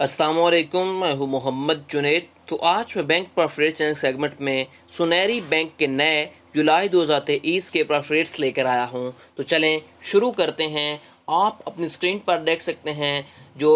असलकुम मैं हूँ मोहम्मद जुनेद तो आज मैं बैंक प्रॉफिट चैनल सेगमेंट में सुनहरी बैंक के नए जुलाई दो हज़ार तेईस के प्रॉफिट्स लेकर आया हूँ तो चलें शुरू करते हैं आप अपनी स्क्रीन पर देख सकते हैं जो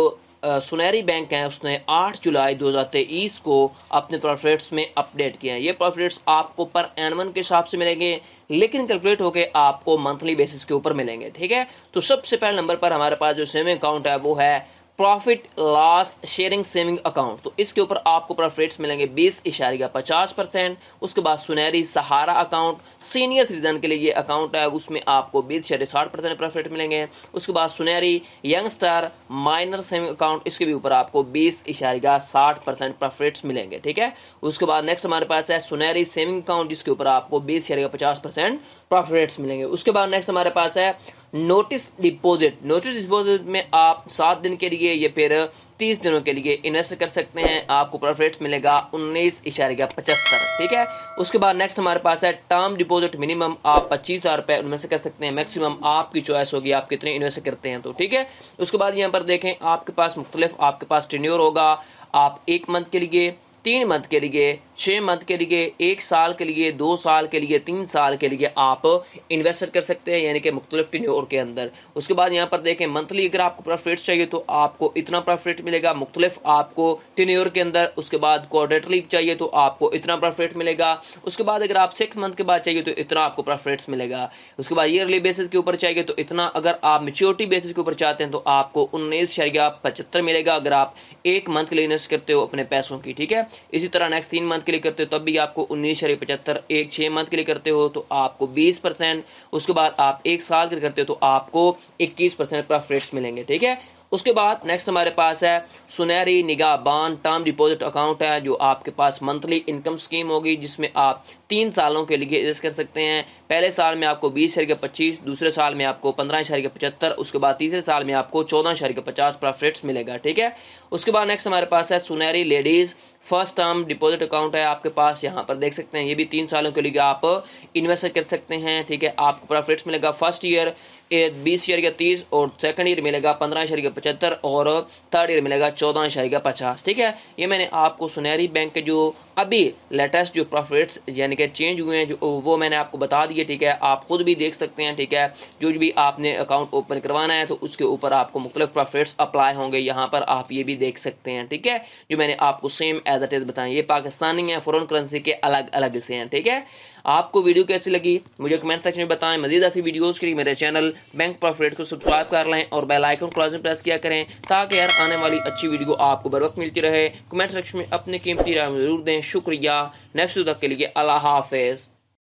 सुनहरी बैंक है उसने 8 जुलाई 2023 को अपने प्रॉफिट्स में अपडेट किया है ये प्रॉफिट्स आपको पर एनमन के हिसाब से मिलेंगे लेकिन कैलकुलेट होकर आपको मंथली बेसिस के ऊपर मिलेंगे ठीक है तो सबसे पहले नंबर पर हमारे पास जो सेविंग अकाउंट है वो है profit loss sharing saving account तो इसके ऊपर आपको प्रॉफिट्स मिलेंगे बीस इशारिया पचास परसेंट उसके बाद सुनहरी सहारा अकाउंट सीनियर सिटीजन के लिए ये अकाउंट है उसमें आपको बीस इशारे साठ परसेंट प्रॉफिट मिलेंगे उसके बाद सुनहरी यंगस्टर माइनर सेविंग अकाउंट इसके भी ऊपर आपको बीस इशारिया साठ परसेंट प्रॉफिट्स मिलेंगे ठीक है उसके बाद नेक्स्ट हमारे पास है सुनहरी सेविंग अकाउंट जिसके ऊपर आपको बीस इशारिया पचास परसेंट प्रॉफिट्स मिलेंगे उसके बाद नेक्स्ट हमारे पास है नोटिस डिपॉजिट नोटिस डिपॉजिट में आप सात दिन के लिए या फिर तीस दिनों के लिए इन्वेस्ट कर सकते हैं आपको प्रॉफिट मिलेगा उन्नीस का पचहत्तर ठीक है उसके बाद नेक्स्ट हमारे पास है टर्म डिपॉजिट मिनिमम आप पच्चीस हज़ार रुपये इन्वेस्ट कर सकते हैं मैक्सिमम आपकी चॉइस होगी आप कितने इन्वेस्ट करते हैं तो ठीक है उसके बाद यहाँ पर देखें आपके पास मुख्तलिफ आपके पास टेन्योर होगा आप एक मंथ के लिए तीन मंथ के लिए छः मंथ के लिए एक साल के लिए दो साल के लिए तीन साल के लिए आप इन्वेस्ट कर सकते हैं यानी कि मुख्तलिफ टिन्योर के अंदर उसके बाद यहाँ पर देखें मंथली अगर आपको प्रॉफिट चाहिए तो आपको इतना प्रॉफिट मिलेगा मुख्तलिफ आपको टिन्योर के अंदर उसके बाद क्वार्टरली चाहिए तो आपको इतना प्रॉफिट मिलेगा उसके बाद अगर आप सिक्स मंथ के बाद चाहिए तो इतना आपको प्रॉफिट मिलेगा उसके बाद ईयरली बेसिस के ऊपर चाहिए तो इतना अगर आप मेच्योरिटी बेसिस के ऊपर चाहते हैं तो आपको उन्नीस पचहत्तर मिलेगा अगर आप एक मंथ के लिए इन्वेस्ट करते हो अपने पैसों की ठीक है इसी तरह नेक्स्ट तीन मंथ के लिए करते हो तब भी आपको उन्नीस शरीर पचहत्तर एक छह मंथ के लिए करते हो तो आपको बीस परसेंट उसके बाद आप एक साल के लिए करते हो तो आपको इक्कीस परसेंट प्रॉफिट मिलेंगे ठीक है उसके बाद नेक्स्ट हमारे पास है सुनहरी निगाह बान टर्म डिपॉजिट अकाउंट है जो आपके पास मंथली इनकम स्कीम होगी जिसमें आप तीन सालों के लिए इन्वेस्ट कर सकते हैं पहले साल में आपको बीस शहर के पच्चीस दूसरे साल में आपको पंद्रह शहर के पचहत्तर उसके बाद तीसरे साल में आपको चौदह शहर के पचास प्रॉफिट्स मिलेगा ठीक है उसके बाद नेक्स्ट हमारे पास है सुनहरी ladies first term deposit account है आपके पास यहाँ पर देख सकते हैं ये भी तीन सालों के लिए आप इन्वेस्ट कर सकते हैं ठीक है आपको प्रॉफिट्स मिलेगा फर्स्ट ईयर बीस ईयर का तीस और सेकंड ईयर मिलेगा पंद्रह का पचहत्तर और थर्ड ईयर मिलेगा चौदह का पचास ठीक है ये मैंने आपको सुनहरी बैंक के जो अभी लेटेस्ट जो प्रॉफिट्स यानी कि चेंज हुए हैं जो वो मैंने आपको बता दिए ठीक है आप खुद भी देख सकते हैं ठीक है जो भी आपने अकाउंट ओपन करवाना है तो उसके ऊपर आपको मुख्तु प्रॉफिट्स अप्लाई होंगे यहाँ पर आप ये भी देख सकते हैं ठीक है जो मैंने आपको सेम एज एट इज ये पाकिस्तानी है फॉरन करेंसी के अलग अलग से हैं ठीक है आपको वीडियो कैसी लगी मुझे कमेंट सेक्शन में बताएं मजीद ऐसी वीडियोज़ के लिए मेरे चैनल बैंक प्रॉफिट को सब्सक्राइब कर लें और बेल आइकन क्लॉज में प्रेस किया करें ताकि यार आने वाली अच्छी वीडियो आपको बर वक्त मिलती रहे कमेंट सेक्शन में अपने कीमती राय जरूर दें शुक्रिया नेक्स्ट तक के लिए अल्लाह हाफिज़